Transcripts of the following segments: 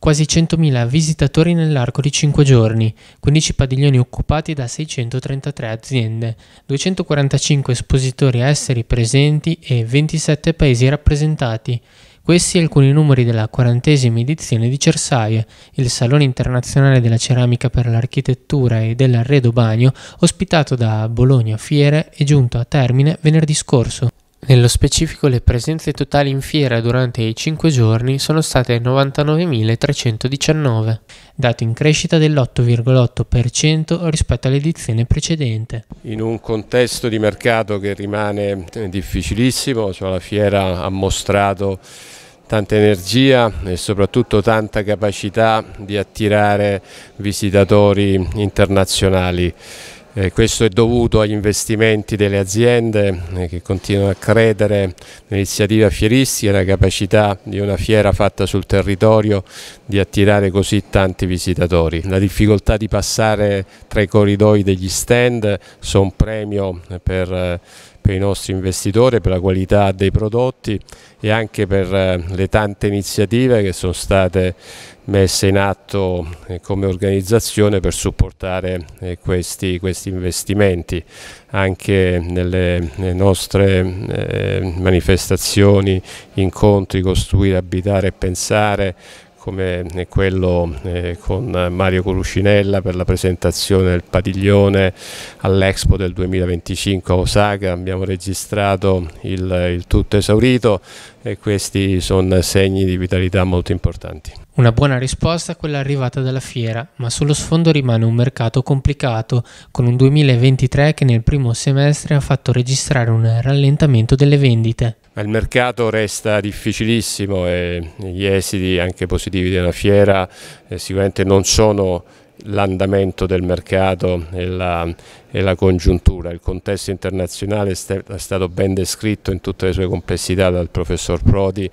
quasi 100.000 visitatori nell'arco di 5 giorni, 15 padiglioni occupati da 633 aziende, 245 espositori esteri presenti e 27 paesi rappresentati. Questi alcuni numeri della quarantesima edizione di Cersaie, il Salone internazionale della ceramica per l'architettura e dell'arredo bagno, ospitato da Bologna Fiere e giunto a termine venerdì scorso. Nello specifico le presenze totali in fiera durante i 5 giorni sono state 99.319, dato in crescita dell'8,8% rispetto all'edizione precedente. In un contesto di mercato che rimane eh, difficilissimo, cioè la fiera ha mostrato tanta energia e soprattutto tanta capacità di attirare visitatori internazionali. Eh, questo è dovuto agli investimenti delle aziende eh, che continuano a credere nell'iniziativa fieristica e alla capacità di una fiera fatta sul territorio di attirare così tanti visitatori. La difficoltà di passare tra i corridoi degli stand sono un premio per, eh, per i nostri investitori, per la qualità dei prodotti e anche per eh, le tante iniziative che sono state messe in atto eh, come organizzazione per supportare eh, questi, questi investimenti. Anche nelle nostre manifestazioni, incontri, costruire, abitare e pensare come quello eh, con Mario Coruscinella per la presentazione del padiglione all'Expo del 2025 a Osaka, abbiamo registrato il, il tutto esaurito e questi sono segni di vitalità molto importanti. Una buona risposta a quella arrivata dalla fiera, ma sullo sfondo rimane un mercato complicato, con un 2023 che nel primo semestre ha fatto registrare un rallentamento delle vendite il mercato resta difficilissimo e gli esiti anche positivi della fiera eh, sicuramente non sono l'andamento del mercato e la, e la, congiuntura. Il contesto internazionale è stato ben descritto in tutte le sue complessità dal professor Prodi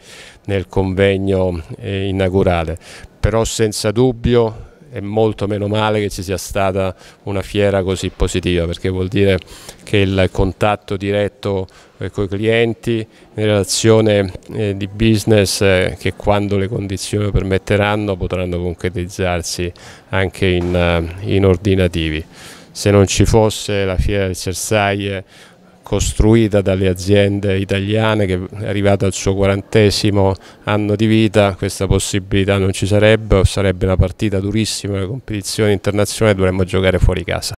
nel convegno eh, inaugurale, però senza dubbio è molto meno male che ci sia stata una fiera così positiva perché vuol dire che il contatto diretto eh, con i clienti, in relazione eh, di business eh, che quando le condizioni lo permetteranno potranno concretizzarsi anche in, eh, in ordinativi. Se non ci fosse la fiera del Cersaie costruita dalle aziende italiane che è arrivata al suo quarantesimo anno di vita, questa possibilità non ci sarebbe o sarebbe una partita durissima, una competizione internazionale dovremmo giocare fuori casa.